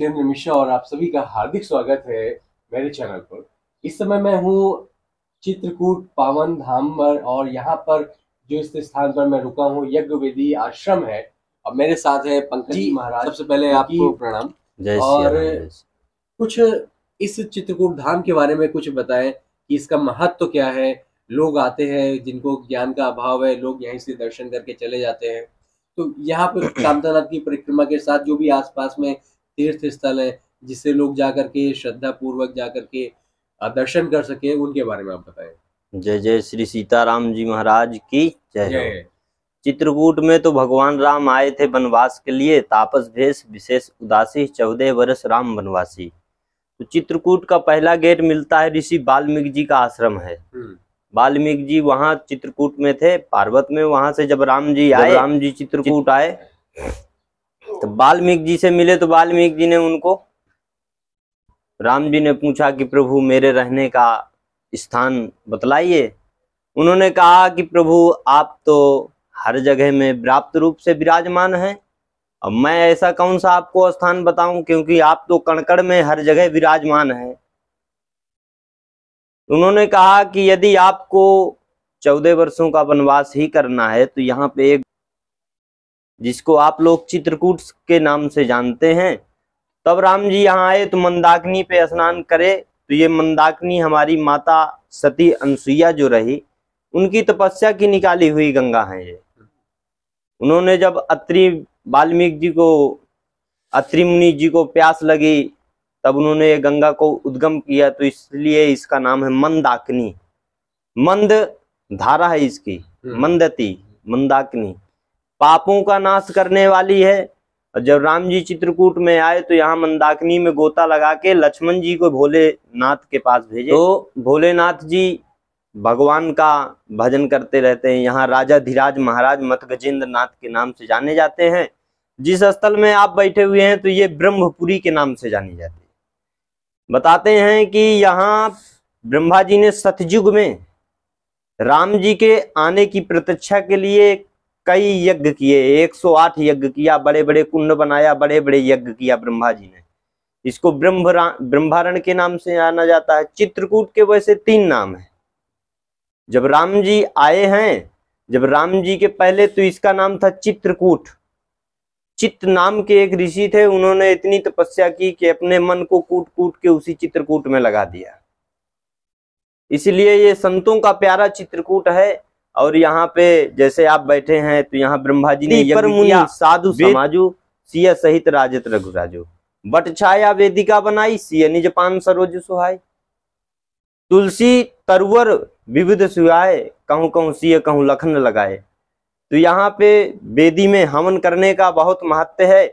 जितेंद्र मिश्रा और आप सभी का हार्दिक स्वागत है मेरे चैनल पर इस समय मैं हूँ चित्रकूट पावन धाम पर और यहाँ पर जो इस स्थान पर मैं रुका हूँ यज्ञ वेदी आश्रम है और मेरे साथ है पंकज जी महाराज सबसे पहले आपको प्रणाम और कुछ इस चित्रकूट धाम के बारे में कुछ बताएं कि इसका महत्व तो क्या है लोग आते हैं जिनको ज्ञान का अभाव है लोग यहीं से दर्शन करके चले जाते हैं तो यहाँ पर कामतानाथ की परिक्रमा के साथ जो भी आसपास में तीर्थ स्थल है जिससे लोग जा करके श्रद्धा पूर्वक जा करके दर्शन कर सके उनके बारे में आप बताएं जय जय श्री सीताराम जी महाराज की जय चित्रकूट में तो भगवान राम आए थे वनवास के लिए तापस भेष विशेष उदासी चौदह वर्ष राम वनवासी तो चित्रकूट का पहला गेट मिलता है ऋषि वाल्मीकि जी का आश्रम है हम्म। वाल्मीकि जी वहाँ चित्रकूट में थे पार्वत में वहां से जब राम जी आए राम जी चित्रकूट आए तो वाल्मीकि जी से मिले तो वाल्मीकि जी ने उनको राम जी ने पूछा कि प्रभु मेरे रहने का स्थान बतलाइए उन्होंने कहा कि प्रभु आप तो हर जगह में व्याप्त रूप से विराजमान हैं अब मैं ऐसा कौन सा आपको स्थान बताऊं क्योंकि आप तो कणकड़ में हर जगह विराजमान हैं उन्होंने कहा कि यदि आपको चौदह वर्षों का वनवास ही करना है तो यहाँ पे एक जिसको आप लोग चित्रकूट के नाम से जानते हैं तब राम जी यहाँ आए तो मंदाकिनी पे स्नान करे तो ये मंदाकिनी हमारी माता सती अनुसुईया जो रही उनकी तपस्या की निकाली हुई गंगा है ये उन्होंने जब अत्रि वाल्मीकि जी को अत्रि मुनि जी को प्यास लगी तब उन्होंने ये गंगा को उद्गम किया तो इसलिए इसका नाम है मंदाकिनी मंद धारा है इसकी हम्म। मंदती मंदाकिनी पापों का नाश करने वाली है और जब राम जी चित्रकूट में आए तो यहाँ मंदाकिनी में गोता लगा के लक्ष्मण जी को भोलेनाथ के पास भेजे तो भोलेनाथ जी भगवान का भजन करते रहते हैं यहाँ राजा धीराज महाराज मत गजेंद्र नाथ के नाम से जाने जाते हैं जिस स्थल में आप बैठे हुए हैं तो ये ब्रह्मपुरी के नाम से जानी जाती है बताते हैं कि यहाँ ब्रह्मा जी ने सतयुग में राम जी के आने की प्रतीक्षा के लिए कई यज्ञ किए 108 यज्ञ किया बड़े बड़े कुंड बनाया बड़े बड़े यज्ञ किया ब्रह्मा जी ने इसको ब्रह्मरा ब्रह्मारण के नाम से जाना जाता है चित्रकूट के वैसे तीन नाम है जब राम जी आए हैं जब राम जी के पहले तो इसका नाम था चित्रकूट चित्त नाम के एक ऋषि थे उन्होंने इतनी तपस्या की कि अपने मन को कूट कूट के उसी चित्रकूट में लगा दिया इसलिए ये संतों का प्यारा चित्रकूट है और यहाँ पे जैसे आप बैठे हैं तो यहाँ ब्रह्मा जी ने साधु समाजु सीय सहित राजत रघुराजु बट छाया वेदिका बनाई सिय निज पान सरोज सुहाय तुलसी तरवर विविध सुहाय कहू कहू सिय कहू लखन लगाए तो यहाँ पे वेदी में हवन करने का बहुत महत्व है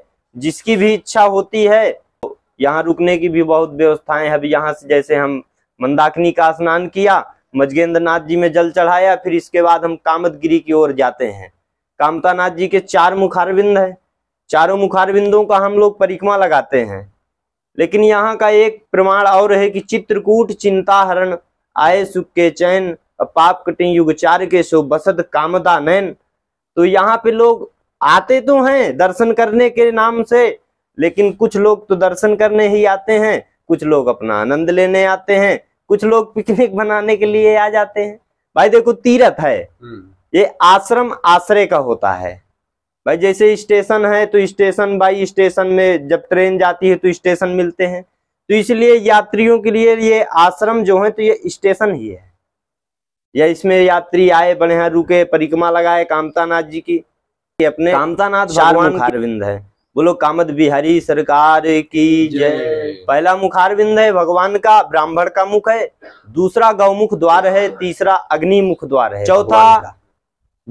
जिसकी भी इच्छा होती है तो यहाँ रुकने की भी बहुत व्यवस्थाएं है अभी यहाँ से जैसे हम मंदाकिनी का स्नान किया मजगेंद्रनाथ जी में जल चढ़ाया फिर इसके बाद हम कामतगिरी की ओर जाते हैं कामतानाथ जी के चार मुखारविंद है चारों मुखारविंदों का हम लोग परिक्रमा लगाते हैं लेकिन यहाँ का एक प्रमाण और है कि चित्रकूट चिंता हरण आये सुख के चैन पाप कटे युगचार के सो बसत कामदा नैन तो यहाँ पे लोग आते तो हैं दर्शन करने के नाम से लेकिन कुछ लोग तो दर्शन करने ही आते हैं कुछ लोग अपना आनंद लेने आते हैं कुछ लोग पिकनिक मनाने के लिए आ जाते हैं भाई देखो तीरथ है हम्म। ये आश्रम आश्रय का होता है भाई जैसे स्टेशन है तो स्टेशन भाई स्टेशन में जब ट्रेन जाती है तो स्टेशन मिलते हैं तो इसलिए यात्रियों के लिए ये आश्रम जो है तो ये स्टेशन ही है या इसमें यात्री आए बढ़िया रुके परिक्रमा लगाए कामतानाथ जी की अपने कामतानाथ भगवान अरविंद है बोलो कामत बिहारी सरकार की जय पहला मुखारविंद है भगवान का ब्राह्मण का मुख है दूसरा गौमुख द्वार है तीसरा अग्नि मुख द्वार है चौथा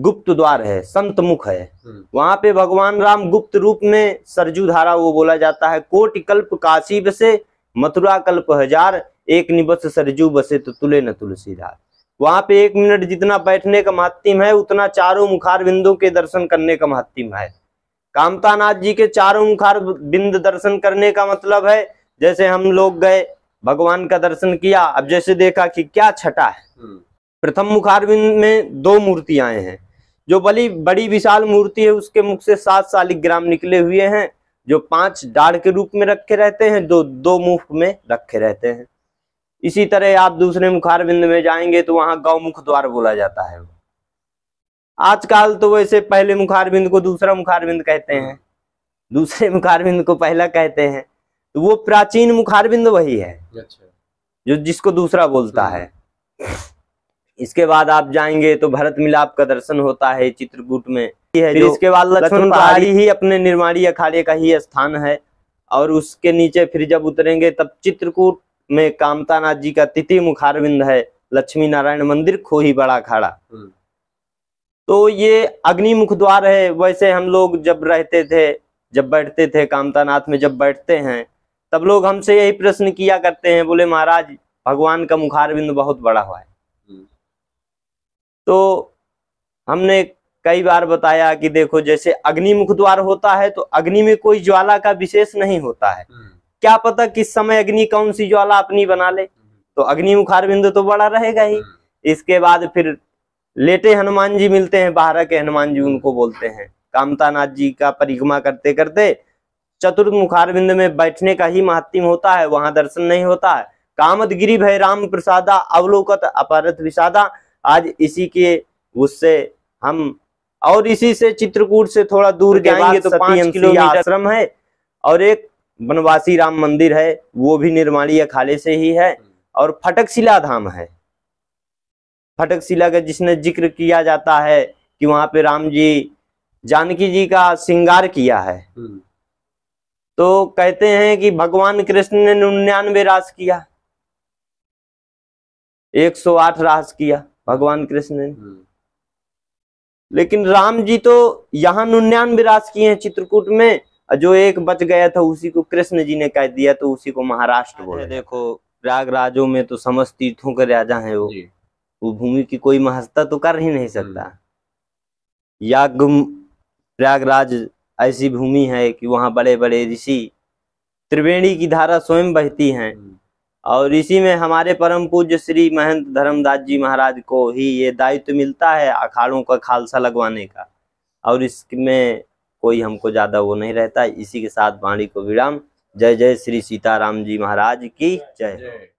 गुप्त द्वार है संत मुख है हम्म। वहां पे भगवान राम गुप्त रूप में सरजू धारा वो बोला जाता है कोट कल्प काशी बसे मथुरा कल्प हजार एक निबस सरजू बसे तो तुले न तुलसीधार वहां पे एक मिनट जितना बैठने का महत्तिम है उतना चारों मुखार बिंदु के दर्शन करने का महत्तिम है कामतानाथ जी के चारों मुखार बिंद दर्शन करने का मतलब है जैसे हम लोग गए भगवान का दर्शन किया अब जैसे देखा कि क्या छटा है हम्म। प्रथम मुखारविंद में दो मूर्तियां हैं जो बली बड़ी विशाल मूर्ति है उसके मुख से सात शालिग्राम निकले हुए हैं जो पांच डाढ़ के रूप में रखे रहते हैं जो दो मुख में रखे रहते हैं इसी तरह आप दूसरे मुखारविंद में जाएंगे तो वहां गौमुख द्वार बोला जाता है आजकल तो वैसे पहले मुखारविंद को दूसरा मुखारविंद कहते हैं हम्म। दूसरे मुखारविंद को पहला कहते हैं तो वो प्राचीन मुखारबिंद वही है अच्छा। जो जिसको दूसरा बोलता हम्म। है इसके बाद आप जाएंगे तो भरत मिलाप का दर्शन होता है चित्रकूट में फिर इसके बाद लक्ष्मण पहाड़ी ही अपने निर्माणी अखाड़े का ही स्थान है और उसके नीचे फिर जब उतरेंगे तब चित्रकूट में कामतानाथ जी का तिथि मुखारविंद है लक्ष्मी नारायण मंदिर खोही बड़ा खाड़ा हम्म। तो ये अग्नि मुख द्वार है वैसे हम लोग जब रहते थे जब बैठते थे कामतानाथ में जब बैठते हैं तब लोग हमसे यही प्रश्न किया करते हैं बोले महाराज भगवान का मुखार बिंदु बहुत बड़ा हुआ है हम्म। तो हमने कई बार बताया कि देखो जैसे अग्नि मुख द्वार होता है तो अग्नि में कोई ज्वाला का विशेष नहीं होता है हम्म। क्या पता किस समय अग्नि कौन सी ज्वाला अपनी बना ले तो अग्नि मुखार बिंदु तो बड़ा रहेगा ही हम्म। इसके बाद फिर लेटे हनुमान जी मिलते हैं बारह के हनुमान जी उनको बोलते हैं कामता जी का परिक्रमा करते करते चतुर्मुखारविंद में बैठने का ही महत्व होता है वहां दर्शन नहीं होता है कामत गिरी भय राम प्रसादा अवलोकत अपारत विषादा आज इसी के उससे हम और इसी से चित्रकूट से थोड़ा दूर जाएंगे तो पांच किलोमीटर आश्रम है और एक बनवासी राम मंदिर है वो भी निर्माणीय अखाले से ही है और फटकशिला धाम है फटकशिला का जिसने जिक्र किया जाता है कि वहां पे राम जी जानकी जी का श्रृंगार किया है हम्म। तो कहते हैं कि भगवान कृष्ण ने निन्यानवे रास किया 108 रास किया भगवान कृष्ण ने हम्म। लेकिन राम जी तो यहां उन्यानवे रास किए हैं चित्रकूट में जो एक बच गया था उसी को कृष्ण जी ने कह दिया तो उसी को महाराष्ट्र बोले देखो प्रयागराजों राजो में तो समस्त तीर्थों के राजा है वो वो भूमि की कोई महत्ता तो कर ही नहीं सकता हम्म। याग प्रयागराज ऐसी भूमि है कि वहाँ बड़े बड़े ऋषि त्रिवेणी की धारा स्वयं बहती हैं हम्म। और इसी में हमारे परम पूज्य श्री महंत धर्मदास जी महाराज को ही ये दायित्व मिलता है अखाड़ों का खालसा लगवाने का और इसमें कोई हमको ज़्यादा वो नहीं रहता इसी के साथ वाणी को विराम जय जय श्री सीताराम जी महाराज की जय